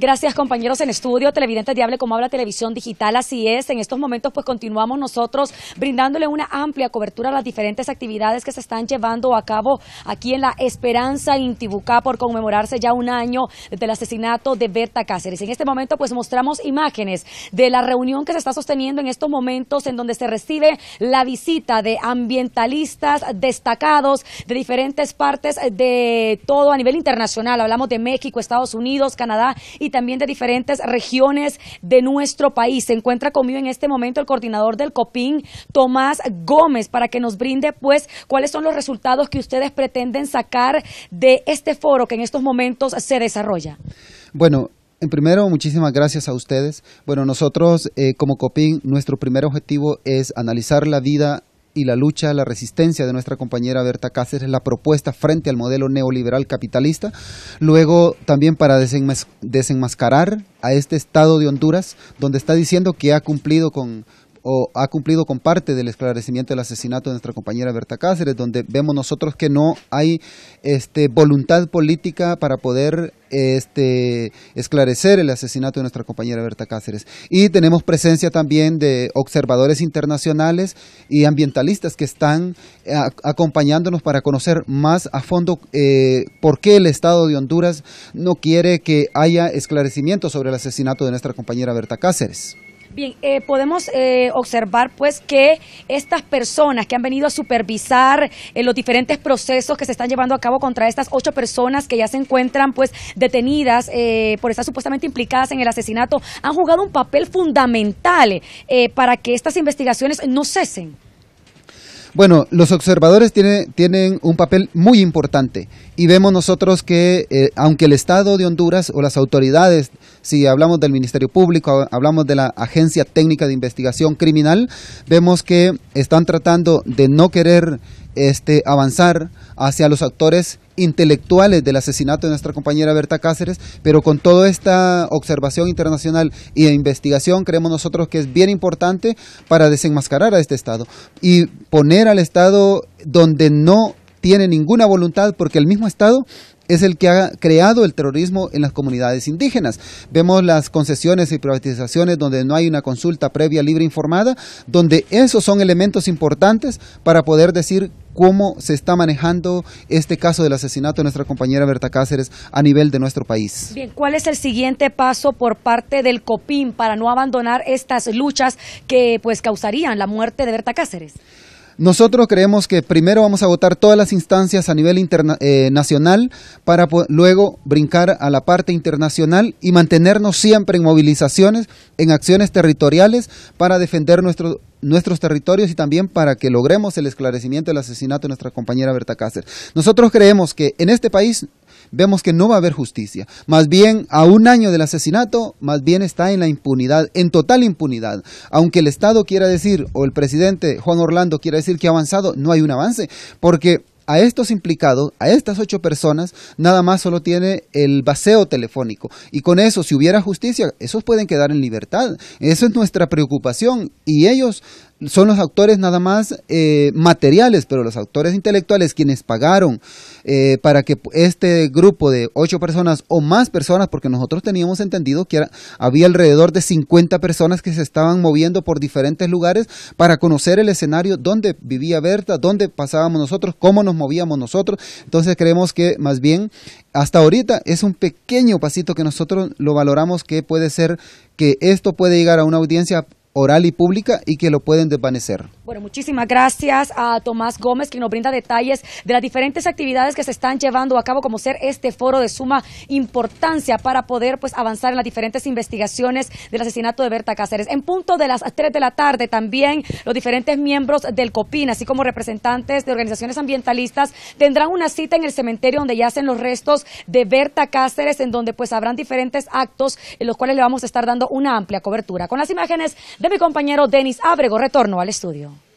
Gracias compañeros en estudio, televidente diable Como Habla Televisión Digital, así es. En estos momentos pues continuamos nosotros brindándole una amplia cobertura a las diferentes actividades que se están llevando a cabo aquí en La Esperanza Intibucá por conmemorarse ya un año desde el asesinato de Berta Cáceres. En este momento pues mostramos imágenes de la reunión que se está sosteniendo en estos momentos en donde se recibe la visita de ambientalistas destacados de diferentes partes de todo a nivel internacional. Hablamos de México, Estados Unidos, Canadá y también de diferentes regiones de nuestro país. Se encuentra conmigo en este momento el coordinador del COPIN, Tomás Gómez, para que nos brinde pues cuáles son los resultados que ustedes pretenden sacar de este foro que en estos momentos se desarrolla. Bueno, en primero, muchísimas gracias a ustedes. Bueno, nosotros eh, como COPIN, nuestro primer objetivo es analizar la vida y la lucha, la resistencia de nuestra compañera Berta Cáceres, la propuesta frente al modelo neoliberal capitalista. Luego también para desenmascarar a este Estado de Honduras, donde está diciendo que ha cumplido con, o ha cumplido con parte del esclarecimiento del asesinato de nuestra compañera Berta Cáceres, donde vemos nosotros que no hay este, voluntad política para poder este, esclarecer el asesinato de nuestra compañera Berta Cáceres. Y tenemos presencia también de observadores internacionales y ambientalistas que están eh, acompañándonos para conocer más a fondo eh, por qué el Estado de Honduras no quiere que haya esclarecimiento sobre el asesinato de nuestra compañera Berta Cáceres. Bien, eh, podemos eh, observar pues que estas personas que han venido a supervisar eh, los diferentes procesos que se están llevando a cabo contra estas ocho personas que ya se encuentran pues detenidas por estar supuestamente implicadas en el asesinato han jugado un papel fundamental para que estas investigaciones no cesen. Bueno, los observadores tienen un papel muy importante y vemos nosotros que eh, aunque el Estado de Honduras o las autoridades, si hablamos del Ministerio Público, hablamos de la Agencia Técnica de Investigación Criminal, vemos que están tratando de no querer este, avanzar hacia los actores intelectuales del asesinato de nuestra compañera Berta Cáceres, pero con toda esta observación internacional y investigación creemos nosotros que es bien importante para desenmascarar a este Estado y poner al Estado donde no tiene ninguna voluntad porque el mismo Estado es el que ha creado el terrorismo en las comunidades indígenas. Vemos las concesiones y privatizaciones donde no hay una consulta previa, libre, informada, donde esos son elementos importantes para poder decir cómo se está manejando este caso del asesinato de nuestra compañera Berta Cáceres a nivel de nuestro país. Bien, ¿cuál es el siguiente paso por parte del COPIN para no abandonar estas luchas que pues causarían la muerte de Berta Cáceres? Nosotros creemos que primero vamos a votar todas las instancias a nivel eh, nacional para luego brincar a la parte internacional y mantenernos siempre en movilizaciones, en acciones territoriales para defender nuestros territorios y también para que logremos el esclarecimiento del asesinato de nuestra compañera Berta Cáceres. Nosotros creemos que en este país vemos que no va a haber justicia. Más bien, a un año del asesinato, más bien está en la impunidad, en total impunidad. Aunque el Estado quiera decir, o el presidente Juan Orlando quiera decir que ha avanzado, no hay un avance, porque a estos implicados, a estas ocho personas, nada más solo tiene el baseo telefónico. Y con eso, si hubiera justicia, esos pueden quedar en libertad. Eso es nuestra preocupación. Y ellos son los actores nada más eh, materiales, pero los autores intelectuales quienes pagaron eh, para que este grupo de ocho personas o más personas, porque nosotros teníamos entendido que había alrededor de 50 personas que se estaban moviendo por diferentes lugares para conocer el escenario donde vivía Berta, dónde pasábamos nosotros, cómo nos movíamos nosotros. Entonces creemos que más bien hasta ahorita es un pequeño pasito que nosotros lo valoramos que puede ser que esto puede llegar a una audiencia oral y pública y que lo pueden desvanecer. Bueno, muchísimas gracias a Tomás Gómez, que nos brinda detalles de las diferentes actividades que se están llevando a cabo, como ser este foro de suma importancia para poder pues, avanzar en las diferentes investigaciones del asesinato de Berta Cáceres. En punto de las 3 de la tarde, también los diferentes miembros del COPIN, así como representantes de organizaciones ambientalistas, tendrán una cita en el cementerio donde yacen los restos de Berta Cáceres, en donde pues habrán diferentes actos en los cuales le vamos a estar dando una amplia cobertura. Con las imágenes de mi compañero Denis Abrego. Retorno al estudio.